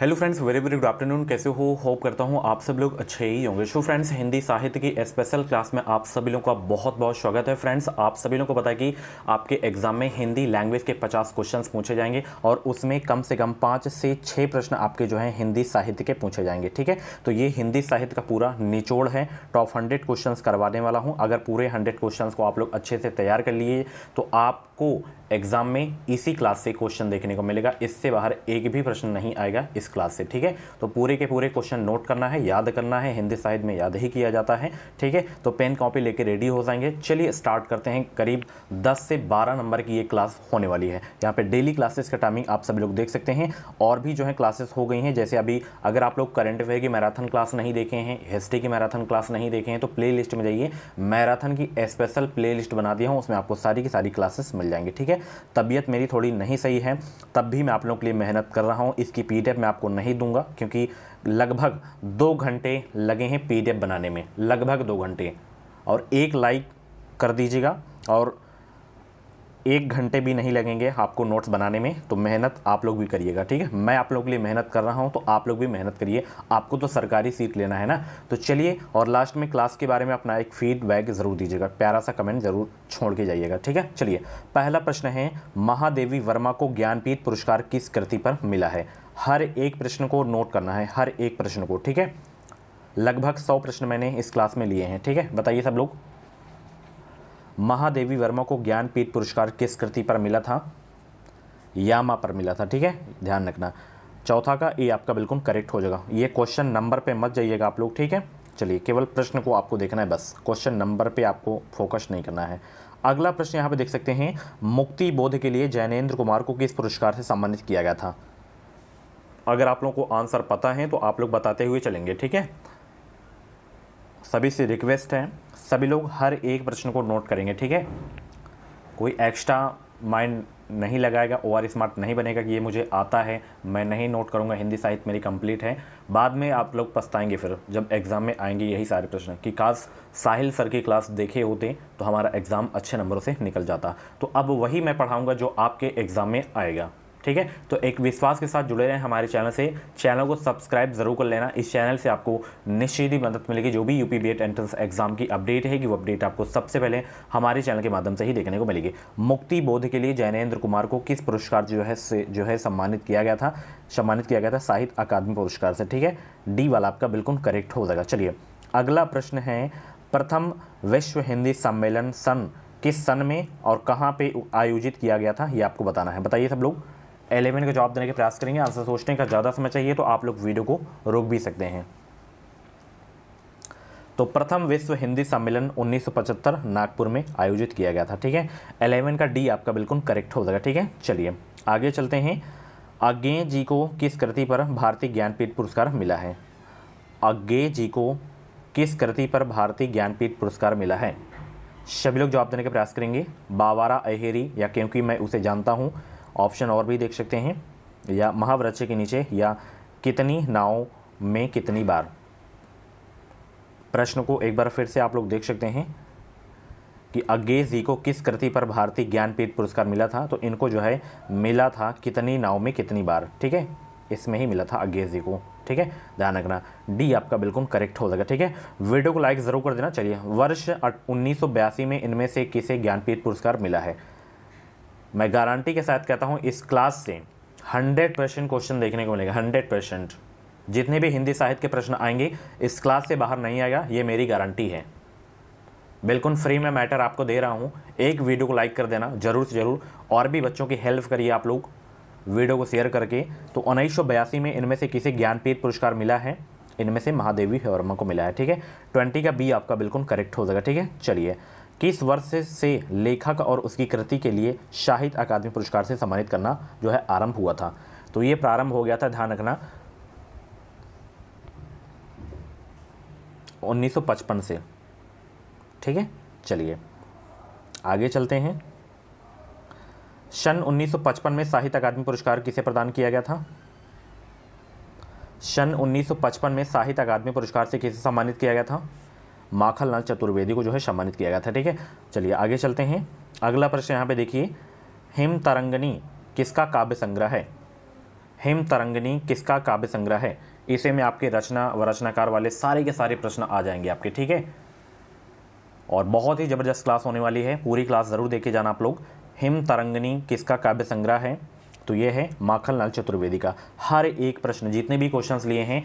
hello friends very very good afternoon कैसे हो hope करता हूँ आप सब लोग अच्छे ही होंगे शो फ्रेंड्स हिंदी साहित्य की स्पेशल क्लास में आप सभी लोगों का बहुत बहुत स्वागत है फ्रेंड्स आप सभी लोगों को पता है कि आपके एग्जाम में हिंदी लैंग्वेज के 50 क्वेश्चंस पूछे जाएंगे और उसमें कम से कम पाँच से छः प्रश्न आपके जो है हिंदी साहित्य के पूछे जाएंगे ठीक है तो ये हिंदी साहित्य का पूरा निचोड़ है टॉप हंड्रेड क्वेश्चन करवाने वाला हूँ अगर पूरे हंड्रेड क्वेश्चन को आप लोग अच्छे से तैयार कर लिए तो आपको एग्जाम में इसी क्लास से क्वेश्चन देखने को मिलेगा इससे बाहर एक भी प्रश्न नहीं आएगा इस क्लास से ठीक है तो पूरे के पूरे क्वेश्चन नोट करना है याद करना है हिंदी साहित्य में याद ही किया जाता है ठीक है तो पेन कॉपी लेके रेडी हो जाएंगे चलिए स्टार्ट करते हैं करीब दस से बारह नंबर की ये क्लास होने वाली है यहाँ पर डेली क्लासेस का टाइमिंग आप सभी लोग देख सकते हैं और भी जो है क्लासेस हो गई हैं जैसे अभी अगर आप लोग करंट अफेयर की मैराथन क्लास नहीं देखे हैं हिस्ट्री की मैराथन क्लास नहीं देखे हैं तो प्ले में जाइए मैराथन की स्पेशल प्ले बना दिया हूँ उसमें आपको सारी की सारी क्लासेस मिल जाएंगे ठीक है है तबीयत मेरी थोड़ी नहीं सही है तब भी मैं आप लोगों के लिए मेहनत कर रहा हूँ इसकी पी मैं आपको नहीं दूंगा क्योंकि लगभग दो घंटे लगे हैं पी बनाने में लगभग दो घंटे और एक लाइक कर दीजिएगा और एक घंटे भी नहीं लगेंगे आपको नोट्स बनाने में तो मेहनत आप लोग भी करिएगा ठीक है मैं आप लोग के लिए मेहनत कर रहा हूँ तो आप लोग भी मेहनत करिए आपको तो सरकारी सीट लेना है ना तो चलिए और लास्ट में क्लास के बारे में अपना एक फीडबैक ज़रूर दीजिएगा प्यारा सा कमेंट ज़रूर छोड़ के जाइएगा ठीक है चलिए पहला प्रश्न है महादेवी वर्मा को ज्ञानपीठ पुरस्कार किस कृति पर मिला है हर एक प्रश्न को नोट करना है हर एक प्रश्न को ठीक है लगभग सौ प्रश्न मैंने इस क्लास में लिए हैं ठीक है बताइए सब लोग महादेवी वर्मा को ज्ञानपीठ पुरस्कार किस कृति पर मिला था यामा पर मिला था ठीक है ध्यान रखना चौथा का ये आपका बिल्कुल करेक्ट हो जाएगा ये क्वेश्चन नंबर पे मत जाइएगा आप लोग ठीक है चलिए केवल प्रश्न को आपको देखना है बस क्वेश्चन नंबर पे आपको फोकस नहीं करना है अगला प्रश्न यहाँ पे देख सकते हैं मुक्ति बोध के लिए जैनेन्द्र कुमार को किस पुरस्कार से सम्मानित किया गया था अगर आप लोगों को आंसर पता है तो आप लोग बताते हुए चलेंगे ठीक है सभी से रिक्वेस्ट है सभी लोग हर एक प्रश्न को नोट करेंगे ठीक है कोई एक्स्ट्रा माइंड नहीं लगाएगा ओ आर स्मार्ट नहीं बनेगा कि ये मुझे आता है मैं नहीं नोट करूँगा हिंदी साहित्य मेरी कंप्लीट है बाद में आप लोग पछताएंगे फिर जब एग्ज़ाम में आएंगे यही सारे प्रश्न कि काज साहिल सर की क्लास देखे होते तो हमारा एग्ज़ाम अच्छे नंबरों से निकल जाता तो अब वही मैं पढ़ाऊँगा जो आपके एग्ज़ाम में आएगा ठीक है तो एक विश्वास के साथ जुड़े रहें हमारे चैनल से चैनल को सब्सक्राइब जरूर कर लेना इस चैनल से आपको निश्चित ही मदद मिलेगी जो भी यूपी बी एंट्रेंस एग्जाम की अपडेट है कि वो अपडेट आपको सबसे पहले हमारे चैनल के माध्यम से ही देखने को मिलेगी मुक्ति बोध के लिए जैनेन्द्र कुमार को किस पुरस्कार जो है से जो है सम्मानित किया गया था सम्मानित किया गया था साहित्य अकादमी पुरस्कार से ठीक है डी वाला आपका बिल्कुल करेक्ट हो जाएगा चलिए अगला प्रश्न है प्रथम विश्व हिंदी सम्मेलन सन किस सन में और कहाँ पे आयोजित किया गया था ये आपको बताना है बताइए सब लोग एलेवन का जवाब देने के प्रयास करेंगे आंसर सोचने का ज़्यादा समय चाहिए तो आप लोग वीडियो को रोक भी सकते हैं तो प्रथम विश्व हिंदी सम्मेलन 1975 नागपुर में आयोजित किया गया था ठीक है एलेवन का डी आपका बिल्कुल करेक्ट हो जाएगा ठीक है चलिए आगे चलते हैं अज्ञे जी को किस कृति पर भारतीय ज्ञानपीठ पुरस्कार मिला है अज्ञे जी को किस कृति पर भारतीय ज्ञानपीठ पुरस्कार मिला है सभी लोग जवाब देने का प्रयास करेंगे बावारा अहेरी या क्योंकि मैं उसे जानता हूँ ऑप्शन और भी देख सकते हैं या महावृक्ष के नीचे या कितनी नाव में कितनी बार प्रश्न को एक बार फिर से आप लोग देख सकते हैं कि अज्ञेश जी को किस कृति पर भारतीय ज्ञानपीठ पुरस्कार मिला था तो इनको जो है मिला था कितनी नाव में कितनी बार ठीक है इसमें ही मिला था अज्ञेश जी को ठीक है ध्यान रखना डी आपका बिल्कुल करेक्ट हो जाएगा ठीक है वीडियो को लाइक ज़रूर कर देना चलिए वर्ष उन्नीस में इनमें से किसे ज्ञानपीठ पुरस्कार मिला है मैं गारंटी के साथ कहता हूँ इस क्लास से हंड्रेड परसेंट क्वेश्चन देखने को मिलेगा हंड्रेड परसेंट जितने भी हिंदी साहित्य के प्रश्न आएंगे इस क्लास से बाहर नहीं आएगा ये मेरी गारंटी है बिल्कुल फ्री में मैटर आपको दे रहा हूँ एक वीडियो को लाइक कर देना ज़रूर से ज़रूर और भी बच्चों की हेल्प करिए आप लोग वीडियो को शेयर करके तो उन्नीस में इनमें से किसी ज्ञानपीठ पुरस्कार मिला है इनमें से महादेवी वर्मा को मिला है ठीक है ट्वेंटी का बी आपका बिल्कुल करेक्ट हो जाएगा ठीक है चलिए किस वर्ष से लेखक और उसकी कृति के लिए साहित्य अकादमी पुरस्कार से सम्मानित करना जो है आरंभ हुआ था तो ये प्रारंभ हो गया था ध्यान रखना 1955 से ठीक है चलिए आगे चलते हैं सन 1955 में साहित्य अकादमी पुरस्कार किसे प्रदान किया गया था सन 1955 में साहित्य अकादमी पुरस्कार से किसे सम्मानित किया गया था माखनलाल चतुर्वेदी को जो है सम्मानित किया गया था ठीक है चलिए आगे चलते हैं अगला प्रश्न यहाँ पे देखिए हिम तरंगनी किसका काव्य संग्रह है हिम तरंगनी किसका काव्य संग्रह है इसे में आपके रचना व रचनाकार वाले सारे के सारे प्रश्न आ जाएंगे आपके ठीक है और बहुत ही ज़बरदस्त क्लास होने वाली है पूरी क्लास ज़रूर देखे जाना आप लोग हिम तरंगनी किसका काव्य संग्रह है तो ये है माखनलाल चतुर्वेदी का हर एक प्रश्न जितने भी क्वेश्चंस लिए हैं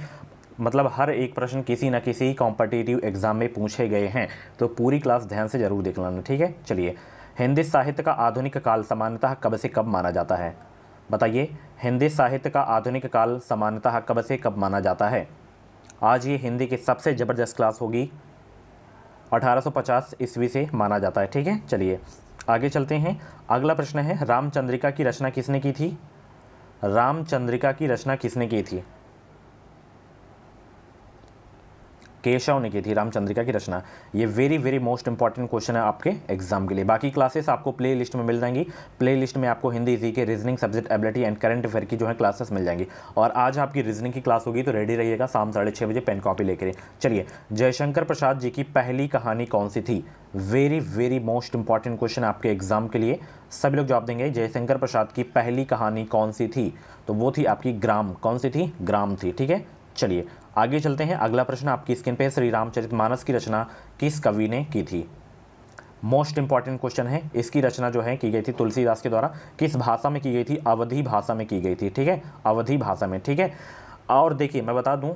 मतलब हर एक प्रश्न किसी ना किसी कॉम्पिटिटिव एग्ज़ाम में पूछे गए हैं तो पूरी क्लास ध्यान से ज़रूर देख लाना ठीक है चलिए हिंदी साहित्य का आधुनिक काल सामान्यतः कब से कब माना जाता है बताइए हिंदी साहित्य का आधुनिक काल सामान्यतः कब से कब माना जाता है आज ये हिंदी की सबसे ज़बरदस्त क्लास होगी 1850 ईस्वी से माना जाता है ठीक है चलिए आगे चलते हैं अगला प्रश्न है रामचंद्रिका की रचना किसने की थी रामचंद्रिका की रचना किसने की थी केशव ने की थी रामचंद्रिका की रचना ये very very most important question है आपके एग्जाम के लिए बाकी क्लासेस आपको प्ले लिस्ट में मिल जाएंगी प्ले लिस्ट में आपको Hindi G K reasoning subject ability and current affair की जो है क्लासेस मिल जाएंगी और आज आपकी रीजनिंग की क्लास होगी तो रेडी रहिएगा शाम साढ़े बजे पेन कॉपी लेकर चलिए जयशंकर प्रसाद जी की पहली कहानी कौन सी थी very very most important question आपके एग्जाम के लिए सभी लोग जवाब देंगे जयशंकर प्रसाद की पहली कहानी कौन सी थी तो वो थी आपकी ग्राम कौन सी थी ग्राम थी ठीक है चलिए आगे चलते हैं अगला प्रश्न आपकी स्क्रीन पे श्री रामचरित मानस की रचना किस कवि ने की थी मोस्ट इंपॉर्टेंट क्वेश्चन है इसकी रचना जो है की गई थी तुलसीदास के द्वारा किस भाषा में की गई थी अवधि भाषा में की गई थी ठीक है अवधि भाषा में ठीक है और देखिए मैं बता दूं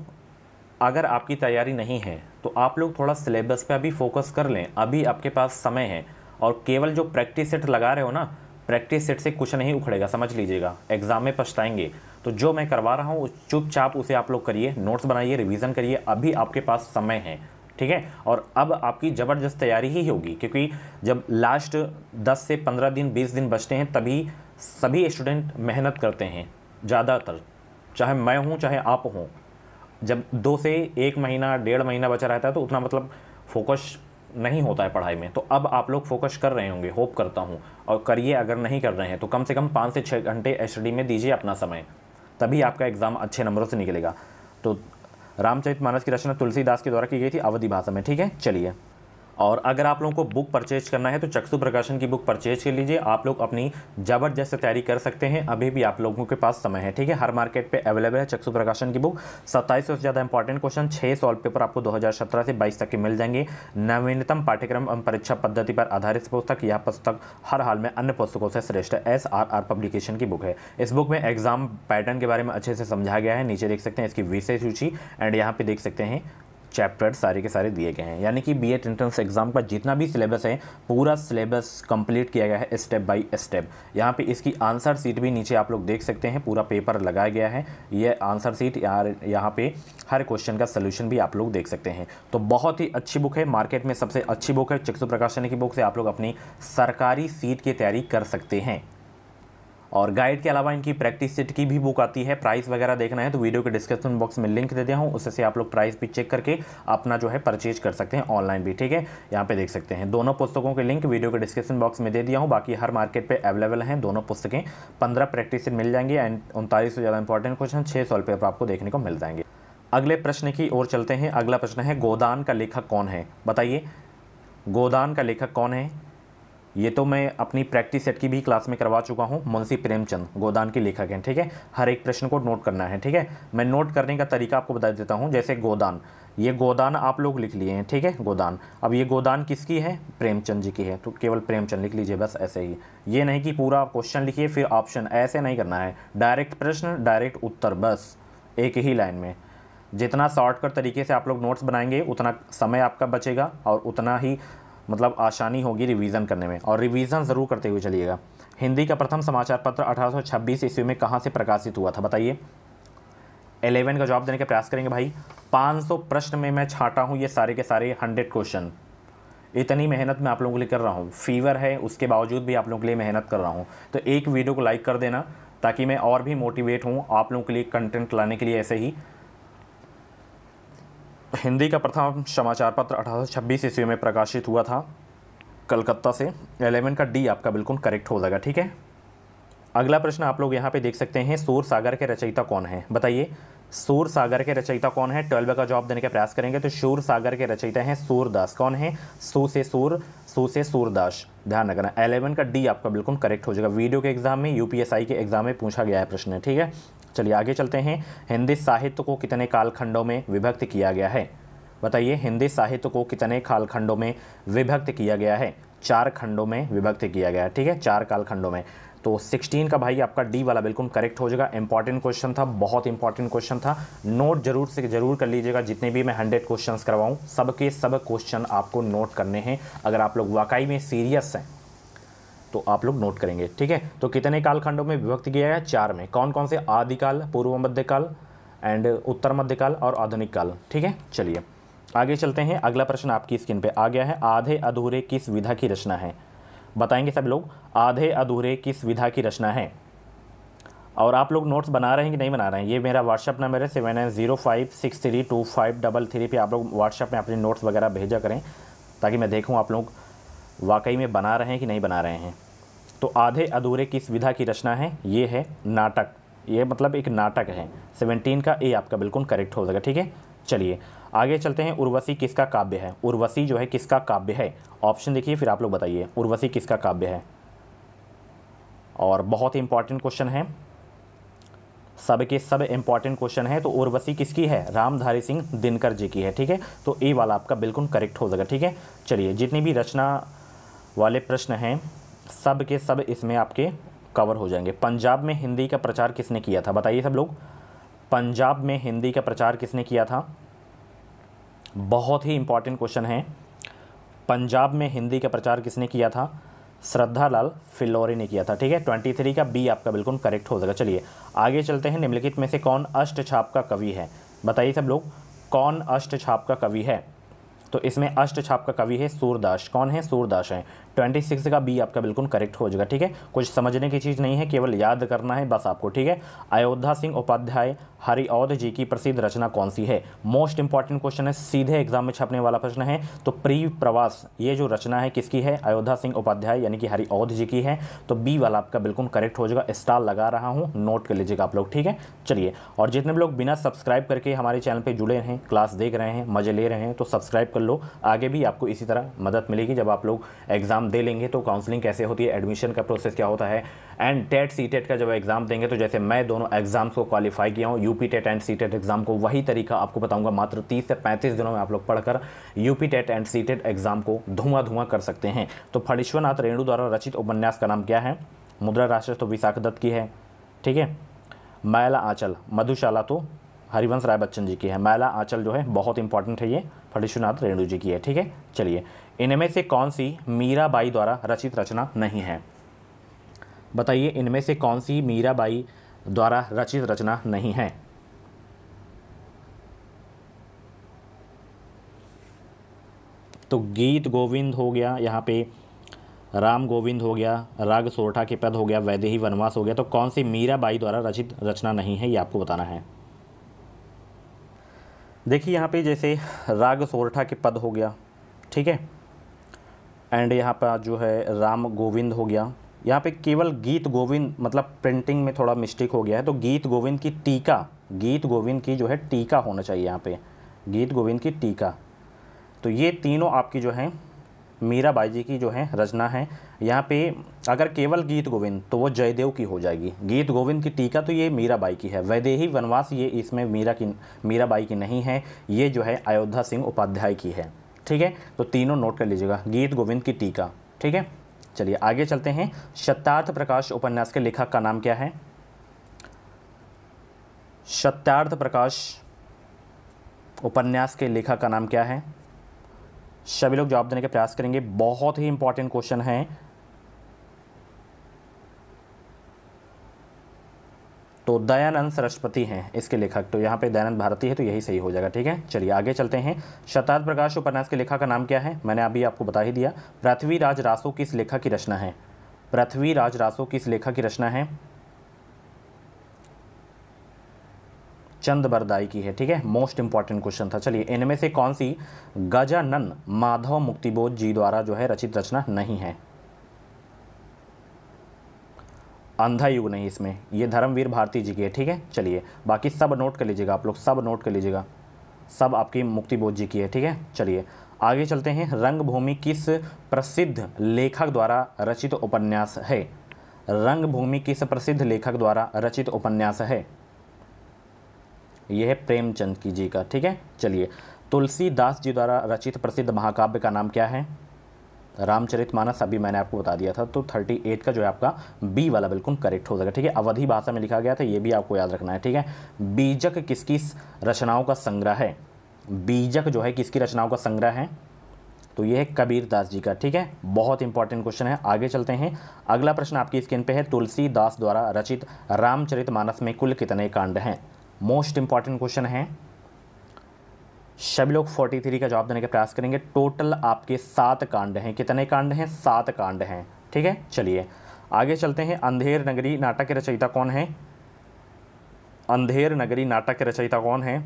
अगर आपकी तैयारी नहीं है तो आप लोग थोड़ा सिलेबस पे अभी फोकस कर लें अभी आपके पास समय है और केवल जो प्रैक्टिस सेट लगा रहे हो ना प्रैक्टिस सेट से कुछ नहीं उखड़ेगा समझ लीजिएगा एग्ज़ाम में पछताएंगे तो जो मैं करवा रहा हूँ चुपचाप उसे आप लोग करिए नोट्स बनाइए रिविज़न करिए अभी आपके पास समय है ठीक है और अब आपकी ज़बरदस्त तैयारी ही होगी क्योंकि जब लास्ट 10 से 15 दिन 20 दिन बचते हैं तभी सभी स्टूडेंट मेहनत करते हैं ज़्यादातर चाहे मैं हूँ चाहे आप हों जब दो से एक महीना डेढ़ महीना बचा रहता है तो उतना मतलब फोकस नहीं होता है पढ़ाई में तो अब आप लोग फोकस कर रहे होंगे होप करता हूँ और करिए अगर नहीं कर रहे हैं तो कम से कम पाँच से छः घंटे एस में दीजिए अपना समय तभी आपका एग्ज़ाम अच्छे नंबरों से निकलेगा तो रामचरित मानस की रचना तुलसीदास के द्वारा की गई थी अवधि भाषा में ठीक है चलिए और अगर आप लोगों को बुक परचेज करना है तो चक्षु प्रकाशन की बुक परचेज कर लीजिए आप लोग अपनी ज़बरदस्त तैयारी कर सकते हैं अभी भी आप लोगों के पास समय है ठीक है हर मार्केट पे अवेलेबल है चक्षु प्रकाशन की बुक सत्ताईस से ज़्यादा इंपॉर्टेंट क्वेश्चन छः सॉल्व पेपर आपको 2017 से 22 तक के मिल जाएंगे नवीनतम पाठ्यक्रम एवं परीक्षा पद्धति पर आधारित पुस्तक यह पुस्तक हर हाल में अन्य पुस्तकों से श्रेष्ठ एस आर आर पब्लिकेशन की बुक है इस बुक में एग्जाम पैटर्न के बारे में अच्छे से समझाया गया है नीचे देख सकते हैं इसकी विषय सूची एंड यहाँ पर देख सकते हैं चैप्टर सारे के सारे दिए गए हैं यानी कि बी एड एंट्रेंस एग्ज़ाम का जितना भी सिलेबस है पूरा सिलेबस कंप्लीट किया गया है स्टेप बाय स्टेप यहाँ पे इसकी आंसर सीट भी नीचे आप लोग देख सकते हैं पूरा पेपर लगाया गया है ये आंसर सीट यार यहाँ पे हर क्वेश्चन का सलूशन भी आप लोग देख सकते हैं तो बहुत ही अच्छी बुक है मार्केट में सबसे अच्छी बुक है चिक्सु प्रकाशन की बुक से आप लोग अपनी सरकारी सीट की तैयारी कर सकते हैं और गाइड के अलावा इनकी प्रैक्टिस सेट की भी बुक आती है प्राइस वगैरह देखना है तो वीडियो के डिस्क्रिप्शन बॉक्स में लिंक दे दिया हूँ उससे आप लोग प्राइस भी चेक करके अपना जो है परचेज कर सकते हैं ऑनलाइन भी ठीक है यहाँ पे देख सकते हैं दोनों पुस्तकों के लिंक वीडियो के डिस्क्रिप्शन बॉक्स में दे दिया हूँ बाकी हर मार्केट पर अवेलेबल हैं दोनों पुस्तकें पंद्रह प्रैक्टिस सेट मिल जाएंगी एंड उनतालीस से ज़्यादा इंपॉर्टेंट क्वेश्चन छः सौ पर आपको देखने को मिल जाएंगे अगले प्रश्न की ओर चलते हैं अगला प्रश्न है गोदान का लेखक कौन है बताइए गोदान का लेखक कौन है ये तो मैं अपनी प्रैक्टिस सेट की भी क्लास में करवा चुका हूँ मुंशी प्रेमचंद गोदान के लेखक हैं ठीक है हर एक प्रश्न को नोट करना है ठीक है मैं नोट करने का तरीका आपको बता देता हूँ जैसे गोदान ये गोदान आप लोग लिख लिए हैं ठीक है गोदान अब ये गोदान किसकी है प्रेमचंद जी की है तो केवल प्रेमचंद लिख लीजिए बस ऐसे ही ये नहीं कि पूरा क्वेश्चन लिखिए फिर ऑप्शन ऐसे नहीं करना है डायरेक्ट प्रश्न डायरेक्ट उत्तर बस एक ही लाइन में जितना शॉर्टकट तरीके से आप लोग नोट्स बनाएंगे उतना समय आपका बचेगा और उतना ही मतलब आसानी होगी रिवीजन करने में और रिवीजन ज़रूर करते हुए चलिएगा हिंदी का प्रथम समाचार पत्र 1826 ईस्वी में कहाँ से प्रकाशित हुआ था बताइए 11 का जवाब देने का प्रयास करेंगे भाई 500 प्रश्न में मैं छाटा हूँ ये सारे के सारे हंड्रेड क्वेश्चन इतनी मेहनत मैं आप लोगों के लिए कर रहा हूँ फीवर है उसके बावजूद भी आप लोगों के लिए मेहनत कर रहा हूँ तो एक वीडियो को लाइक कर देना ताकि मैं और भी मोटिवेट हूँ आप लोगों के लिए कंटेंट लाने के लिए ऐसे ही हिंदी का प्रथम समाचार पत्र अठारह सौ छब्बीस ईस्वी में प्रकाशित हुआ था कलकत्ता से एलेवन का डी आपका बिल्कुल करेक्ट हो जाएगा ठीक है अगला प्रश्न आप लोग यहाँ पे देख सकते हैं सूर सागर के रचयिता कौन है बताइए सूर सागर के रचयिता कौन है ट्वेल्व का जवाब देने का प्रयास करेंगे तो शूर सागर के रचयिता हैं सूरदास कौन है सू से सूर सू से सूरदास ध्यान रखना एलेवन का डी आपका बिल्कुल करेक्ट हो जाएगा वीडियो के एग्जाम में यूपीएसआई के एग्जाम में पूछा गया है प्रश्न ठीक है चलिए आगे चलते हैं हिंदी साहित्य को कितने कालखंडों में विभक्त किया गया है बताइए हिंदी साहित्य को कितने कालखंडों में विभक्त किया गया है चार खंडों में विभक्त किया गया है ठीक है चार कालखंडों में तो 16 का भाई आपका डी वाला बिल्कुल करेक्ट हो जाएगा इंपॉर्टेंट क्वेश्चन था बहुत इंपॉर्टेंट क्वेश्चन था नोट जरूर से जरूर कर लीजिएगा जितने भी मैं हंड्रेड क्वेश्चन करवाऊँ सबके सब क्वेश्चन आपको नोट करने हैं अगर आप लोग वाकई में सीरियस हैं तो आप लोग नोट करेंगे ठीक है तो कितने कालखंडों में विभक्त किया गया चार में कौन कौन से आदिकाल पूर्व मध्यकाल एंड उत्तर मध्यकाल और आधुनिक काल ठीक है चलिए आगे चलते हैं अगला प्रश्न आपकी स्क्रीन पे आ गया है आधे अधूरे किस विधा की रचना है बताएंगे सब लोग आधे अधूरे किस विधा की रचना है और आप लोग नोट्स बना रहे हैं कि नहीं बना रहे हैं ये मेरा व्हाट्सअप नंबर है seven nine zero five six three two five double three पे आप लोग व्हाट्सअप में अपने नोट्स वगैरह भेजा करें ताकि मैं देखूँ आप लोग वाकई में बना रहे हैं कि नहीं बना रहे हैं तो आधे अधूरे की सुविधा की रचना है ये है नाटक ये मतलब एक नाटक है सेवनटीन का ए आपका बिल्कुल करेक्ट हो जाएगा ठीक है चलिए आगे चलते हैं उर्वशी किसका काव्य है उर्वशी जो है किसका काव्य है ऑप्शन देखिए फिर आप लोग बताइए उर्वशी किसका काव्य है और बहुत ही इंपॉर्टेंट क्वेश्चन है सब के सब इंपॉर्टेंट क्वेश्चन है तो उर्वशी किसकी है रामधारी सिंह दिनकर जी की है ठीक है तो ए वाला आपका बिल्कुल करेक्ट हो जाएगा ठीक है चलिए जितनी भी रचना वाले प्रश्न हैं सब के सब इसमें आपके कवर हो जाएंगे पंजाब में हिंदी का प्रचार किसने किया था बताइए सब लोग पंजाब में हिंदी का प्रचार किसने किया था बहुत ही इंपॉर्टेंट क्वेश्चन है पंजाब में हिंदी का प्रचार किसने किया था श्रद्धा लाल फिल्लोरे ने किया था ठीक है ट्वेंटी थ्री का बी आपका बिल्कुल करेक्ट हो जाएगा चलिए आगे चलते हैं निम्नलिखित में से कौन अष्ट छाप का कवि है बताइए सब लोग कौन अष्ट छाप का कवि है तो इसमें अष्ट छाप का कवि है सूरदास कौन है सूरदास है ट्वेंटी सिक्स का बी आपका बिल्कुल करेक्ट हो जाएगा ठीक है कुछ समझने की चीज़ नहीं है केवल याद करना है बस आपको ठीक है अयोध्या सिंह उपाध्याय हरिऔध जी की प्रसिद्ध रचना कौन सी है मोस्ट इंपॉर्टेंट क्वेश्चन है सीधे एग्जाम में छापने वाला प्रश्न है तो प्री प्रवास ये जो रचना है किसकी है अयोध्या सिंह उपाध्याय यानी कि हरिऔध जी की है तो बी वाला आपका बिल्कुल करेक्ट हो जाएगा स्टार लगा रहा हूँ नोट कर लीजिएगा आप लोग ठीक है चलिए और जितने भी लोग बिना सब्सक्राइब करके हमारे चैनल पर जुड़े हैं क्लास देख रहे हैं मजे ले रहे हैं तो सब्सक्राइब कर लो आगे भी आपको इसी तरह मदद मिलेगी जब आप लोग एग्जाम एग्ज़ाम दे लेंगे तो काउंसलिंग कैसे होती है एडमिशन का प्रोसेस क्या होता है एंड टेट सी टेट का जब एग्ज़ाम देंगे तो जैसे मैं दोनों एग्ज़ाम्स को क्वालिफाई किया हूँ UP TET and C TET exam को वही तरीका आपको बताऊंगा मात्र तीस से पैंतीस दिनों में आप लोग पढ़कर UP TET and C TET exam को धुआं धुआं कर सकते हैं तो फणीश्वरनाथ रेणु द्वारा रचित उपन्यास का नाम क्या है मुद्रा राशि तो विशाख दत्त की है ठीक है मैला आंचल मधुशाला तो हरिवंश राय बच्चन जी की है मैला आंचल जो है बहुत इंपॉर्टेंट है ये फटीशुनाथ रेणु जी की है ठीक है चलिए इनमें से कौन सी मीराबाई द्वारा रचित रचना नहीं है बताइए इनमें से कौन सी मीराबाई द्वारा रचित रचना नहीं है तो गीत गोविंद हो गया यहाँ पे राम गोविंद हो गया राग सोरठा के पद हो गया वैदेही वनवास हो गया तो कौन सी मीराबाई द्वारा रचित रचना नहीं है ये आपको बताना है देखिए यहाँ पे जैसे राग सोरठा के पद हो गया ठीक है एंड यहाँ पर जो है राम गोविंद हो गया यहाँ पे केवल गीत गोविंद मतलब प्रिंटिंग में थोड़ा मिस्टेक हो गया है तो गीत गोविंद की टीका गीत गोविंद की जो है टीका होना चाहिए यहाँ पे गीत गोविंद की टीका तो ये तीनों आपकी जो है मीरा बाई जी की जो है रचना है यहाँ पे अगर केवल गीत गोविंद तो वो जयदेव की हो जाएगी गीत गोविंद की टीका तो ये मीरा बाई की है वैदेही वनवास ये इसमें मीरा की मीरा बाई की नहीं है ये जो है अयोध्या सिंह उपाध्याय की है ठीक है तो तीनों नोट कर लीजिएगा गीत गोविंद की टीका ठीक है चलिए आगे चलते हैं शतार्थ प्रकाश उपन्यास के लेखक का नाम क्या है सत्यार्थ प्रकाश उपन्यास के लेखक का नाम क्या है सभी लोग जवाब देने का प्रयास करेंगे बहुत ही इंपॉर्टेंट क्वेश्चन है तो दयानंद सरस्वती हैं इसके लेखक तो यहाँ पे दयानंद भारती है तो यही सही हो जाएगा ठीक है चलिए आगे चलते हैं शताब्द प्रकाश उपन्यास के लेखक का नाम क्या है मैंने अभी आपको बता ही दिया पृथ्वीराज रासो किस लेखक की रचना है पृथ्वीराज रासो किस लेखक की रचना है चंद बरदाई की है ठीक है मोस्ट इंपॉर्टेंट क्वेश्चन था चलिए इनमें से कौन सी गजानन माधव मुक्तिबोध जी द्वारा जो है रचित रचना नहीं है अंधा युग नहीं इसमें ये धर्मवीर भारती जी की है ठीक है चलिए बाकी सब नोट कर लीजिएगा आप लोग सब नोट कर लीजिएगा सब आपकी मुक्ति बोध जी की है ठीक है चलिए आगे चलते हैं रंगभूमि किस प्रसिद्ध लेखक द्वारा रचित उपन्यास है रंगभूमि किस प्रसिद्ध लेखक द्वारा रचित उपन्यास है यह है प्रेमचंद की जी का ठीक है चलिए तुलसीदास जी द्वारा रचित प्रसिद्ध महाकाव्य का नाम क्या है रामचरित मानस अभी मैंने आपको बता दिया था तो 38 का जो है आपका बी वाला बिल्कुल करेक्ट हो जाएगा ठीक है अवधि भाषा में लिखा गया था ये भी आपको याद रखना है ठीक है बीजक किसकी रचनाओं का संग्रह है बीजक जो है किसकी रचनाओं का संग्रह है तो ये है कबीर दास जी का ठीक है बहुत इंपॉर्टेंट क्वेश्चन है आगे चलते हैं अगला प्रश्न आपकी स्क्रीन पे है दास द्वारा रचित रामचरित मानस में कुल कितने कांड हैं मोस्ट इंपॉर्टेंट क्वेश्चन है सभी लोग फोर्टी थ्री का जवाब देने के प्रयास करेंगे टोटल आपके सात कांड हैं कितने कांड हैं सात कांड हैं ठीक है चलिए आगे चलते हैं अंधेर नगरी नाटक के रचयिता कौन है अंधेर नगरी नाटक के रचयिता कौन है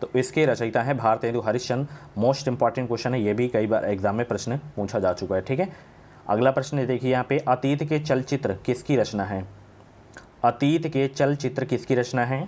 तो इसके रचयिता है Bharatendu Harishchand most important question है ये भी कई बार एग्जाम में प्रश्न पूछा जा चुका है ठीक है अगला प्रश्न देखिए यहाँ पे अतीत के चलचित्र किसकी रचना है अतीत के चलचित्र किसकी रचना है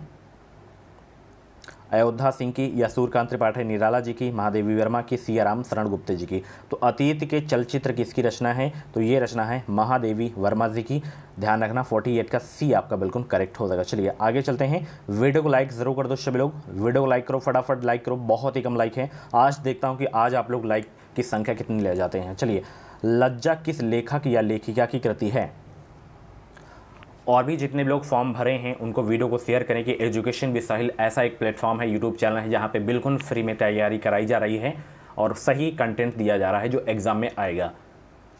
अयोध्या सिंह की या सूर्यकांत त्रिपाठी निराला जी की महादेवी वर्मा की सियाराम शरण गुप्ते जी की तो अतीत के चलचित्र किसकी रचना है तो ये रचना है महादेवी वर्मा जी की ध्यान रखना 48 का सी आपका बिल्कुल करेक्ट हो जाएगा चलिए आगे चलते हैं वीडियो को लाइक ज़रूर कर दो सभी लोग वीडियो को लाइक करो फटाफट लाइक करो बहुत ही कम लाइक है आज देखता हूँ कि आज आप लोग लाइक की संख्या कितनी ले जाते हैं चलिए लज्जा किस लेखक या लेखिका की कृति है और भी जितने लोग फॉर्म भरे हैं उनको वीडियो को शेयर करें कि एजुकेशन भी साहिल ऐसा एक प्लेटफॉर्म है यूट्यूब चैनल है जहाँ पर बिल्कुल फ्री में तैयारी कराई जा रही है और सही कंटेंट दिया जा रहा है जो एग्ज़ाम में आएगा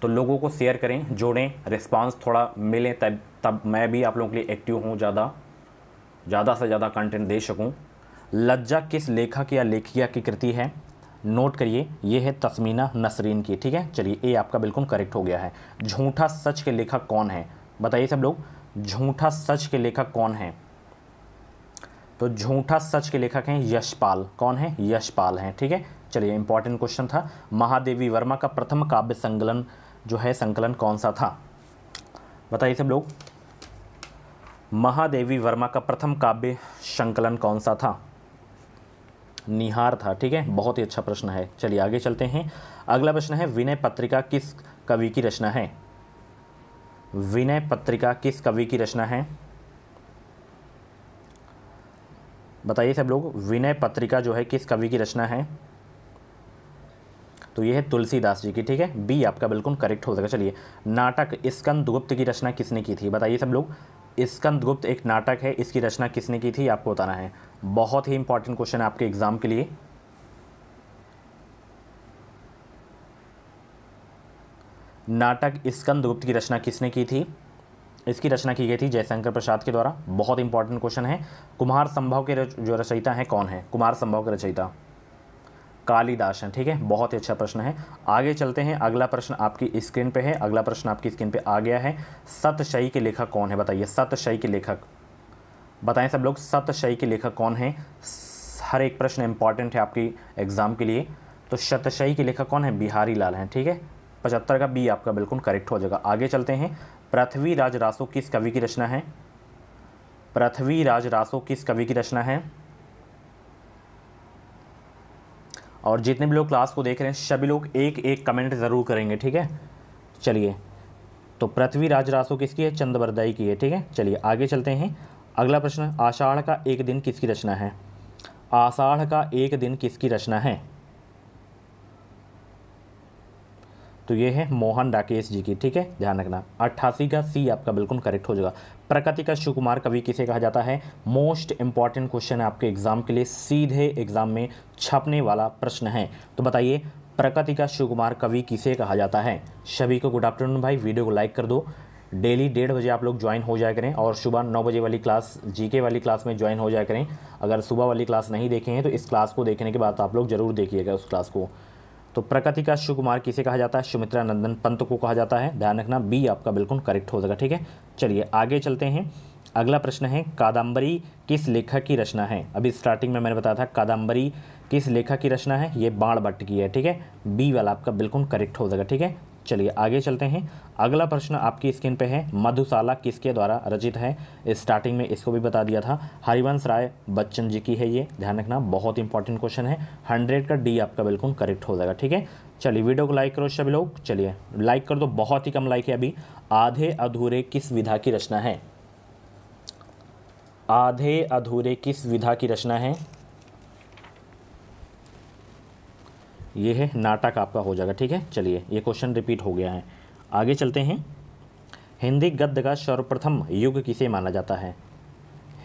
तो लोगों को शेयर करें जोड़ें रिस्पांस थोड़ा मिलें तब तब मैं भी आप लोगों के लिए एक्टिव हूँ ज़्यादा ज़्यादा से ज़्यादा कंटेंट दे सकूँ लज्जा किस लेखक या लेखिका की कृति है नोट करिए ये है तस्मीना नसरीन की ठीक है चलिए ये आपका बिल्कुल करेक्ट हो गया है झूठा सच के लेखक कौन है बताइए सब लोग झूठा सच के लेखक कौन है तो झूठा सच के लेखक हैं यशपाल कौन है यशपाल हैं ठीक है चलिए इंपॉर्टेंट क्वेश्चन था महादेवी वर्मा का प्रथम काव्य संकलन जो है संकलन कौन सा था बताइए सब लोग महादेवी वर्मा का प्रथम काव्य संकलन कौन सा था निहार था ठीक है बहुत ही अच्छा प्रश्न है चलिए आगे चलते हैं अगला प्रश्न है विनय पत्रिका किस कवि की रचना है विनय पत्रिका किस कवि की रचना है बताइए सब लोग विनय पत्रिका जो है किस कवि की रचना है तो यह है तुलसीदास जी की ठीक है बी आपका बिल्कुल करेक्ट हो जाएगा चलिए नाटक स्कंदगुप्त की रचना किसने की थी बताइए सब लोग स्कंद गुप्त एक नाटक है इसकी रचना किसने की थी आपको बताना है बहुत ही इंपॉर्टेंट क्वेश्चन है आपके एग्जाम के लिए नाटक स्कंदगुप्त की रचना किसने की थी इसकी रचना की गई थी जयशंकर प्रसाद के द्वारा बहुत इंपॉर्टेंट क्वेश्चन है कुमार संभव के रच, जो रचयिता है कौन है कुमार संभव के रचयिता कालिदास हैं ठीक है बहुत ही अच्छा प्रश्न है आगे चलते हैं अगला प्रश्न आपकी स्क्रीन पे है अगला प्रश्न आपकी स्क्रीन पे आ गया है सतशयी के लेखक कौन है बताइए सतशयी के लेखक बताएं सब लोग सतशयी के लेखक कौन है हर एक प्रश्न इंपॉर्टेंट है आपकी एग्ज़ाम के लिए तो सतशयी के लेखक कौन है बिहारी लाल हैं ठीक है पचहत्तर का बी आपका बिल्कुल करेक्ट हो जाएगा आगे चलते हैं पृथ्वीराज रासो किस कवि की रचना है पृथ्वीराज रासो किस कवि की रचना है और जितने भी लोग क्लास को देख रहे हैं सभी लोग एक एक कमेंट ज़रूर करेंगे ठीक है चलिए तो पृथ्वी राज रासो किसकी है चंद्रवरदाई की है ठीक है चलिए आगे चलते हैं अगला प्रश्न आषाढ़ का एक दिन किसकी रचना है आषाढ़ का एक दिन किसकी रचना है तो ये है मोहन राकेश जी की ठीक है ध्यान रखना अट्ठासी का सी आपका बिल्कुल करेक्ट हो जाएगा प्रकृति का शिव कुमार कवि किसे कहा जाता है मोस्ट इंपॉर्टेंट क्वेश्चन है आपके एग्जाम के लिए सीधे एग्जाम में छपने वाला प्रश्न है तो बताइए प्रकृति का शुकुमार कवि किसे कहा जाता है सभी को गुड आफ्टरनून भाई वीडियो को लाइक कर दो डेली डेढ़ बजे आप लोग ज्वाइन हो जाया करें और सुबह नौ बजे वाली क्लास जीके वाली क्लास में ज्वाइन हो जाया करें अगर सुबह वाली क्लास नहीं हैं तो इस क्लास को देखने के बाद आप लोग ज़रूर देखिएगा उस क्लास को तो प्रकृति का शिवकुमार किसे कहा जाता है सुमित्रा नंदन पंत को कहा जाता है ध्यान रखना बी आपका बिल्कुल करेक्ट हो जाएगा ठीक है चलिए आगे चलते हैं अगला प्रश्न है कादम्बरी किस लेखक की रचना है अभी स्टार्टिंग में मैंने बताया था कादम्बरी किस लेखक की रचना है ये बाण भट्ट की है ठीक है बी वाला आपका बिल्कुल करेक्ट हो जाएगा ठीक है चलिए आगे चलते हैं अगला प्रश्न आपकी स्क्रीन पे है मधुशाला किसके द्वारा रचित है स्टार्टिंग में इसको भी बता दिया था हरिवंश राय बच्चन जी की है ये ध्यान रखना बहुत इंपॉर्टेंट क्वेश्चन है हंड्रेड का डी आपका बिल्कुल करेक्ट हो जाएगा ठीक है चलिए वीडियो को लाइक करो सभी लोग चलिए लाइक कर दो बहुत ही कम लाइक है अभी आधे अधूरे किस विधा की रचना है आधे अधूरे किस विधा की रचना है ये है नाटक आपका हो जाएगा ठीक है चलिए ये क्वेश्चन रिपीट हो गया है आगे चलते हैं हिंदी गद्य का सर्वप्रथम युग किसे माना जाता है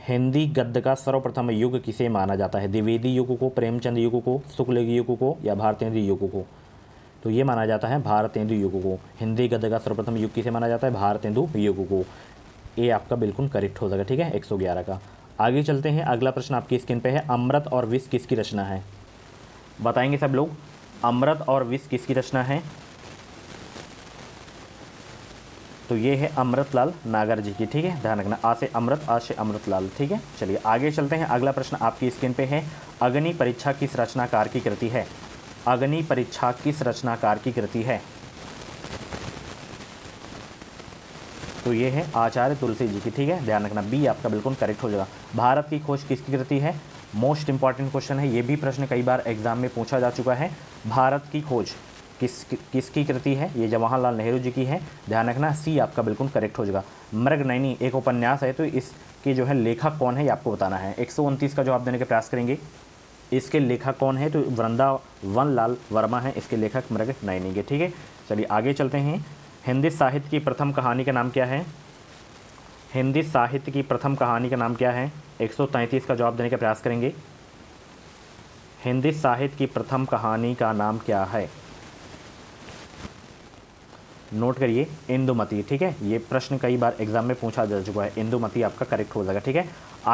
हिंदी गद्य का सर्वप्रथम युग किसे माना जाता है द्विवेदी युग को प्रेमचंद युग को शुक्ल युग को या भारतेंद्र युग को तो ये माना जाता है भारतेंदु युग को हिंदी गद्य का सर्वप्रथम युग किसे माना जाता है भारतेंदु युग को ये आपका बिल्कुल करेक्ट हो जाएगा ठीक है 111 का आगे चलते हैं अगला प्रश्न आपकी स्क्रीन पे है अमृत और विष किसकी रचना है बताएंगे सब लोग अमृत और विष किसकी रचना है तो ये है अमृतलाल नागर जी की ठीक है ध्यान रखना आशे अमृत आशे अमृतलाल ठीक है चलिए आगे चलते हैं अगला प्रश्न आपकी स्क्रीन पे है अग्नि परीक्षा किस रचनाकार की कृति है अग्नि परीक्षा किस रचनाकार की कृति है तो ये है आचार्य तुलसी जी की ठीक है ध्यान रखना बी आपका बिल्कुल करेक्ट हो जाएगा भारत की खोज किसकी कृति है मोस्ट इंपॉर्टेंट क्वेश्चन है ये भी प्रश्न कई बार एग्जाम में पूछा जा चुका है भारत की खोज किस कि, किसकी कृति है ये जवाहरलाल नेहरू जी की है ध्यान रखना सी आपका बिल्कुल करेक्ट हो जाएगा मृग नैनी एक उपन्यास है तो इसके जो है लेखक कौन है ये आपको बताना है एक का जवाब देने का प्रयास करेंगे इसके लेखक कौन है तो वृंदावन लाल वर्मा है इसके लेखक मृग नैनी के ठीक है चलिए आगे चलते हैं हिंदी साहित्य की प्रथम कहानी का नाम क्या है हिंदी साहित्य की प्रथम कहानी का नाम क्या है एक का जवाब देने का प्रयास करेंगे हिंदी साहित्य की प्रथम कहानी का नाम क्या है नोट करिए इंदुमती ठीक है ये प्रश्न कई बार एग्जाम में पूछा जा चुका है इंदुमती आपका करेक्ट हो जाएगा ठीक है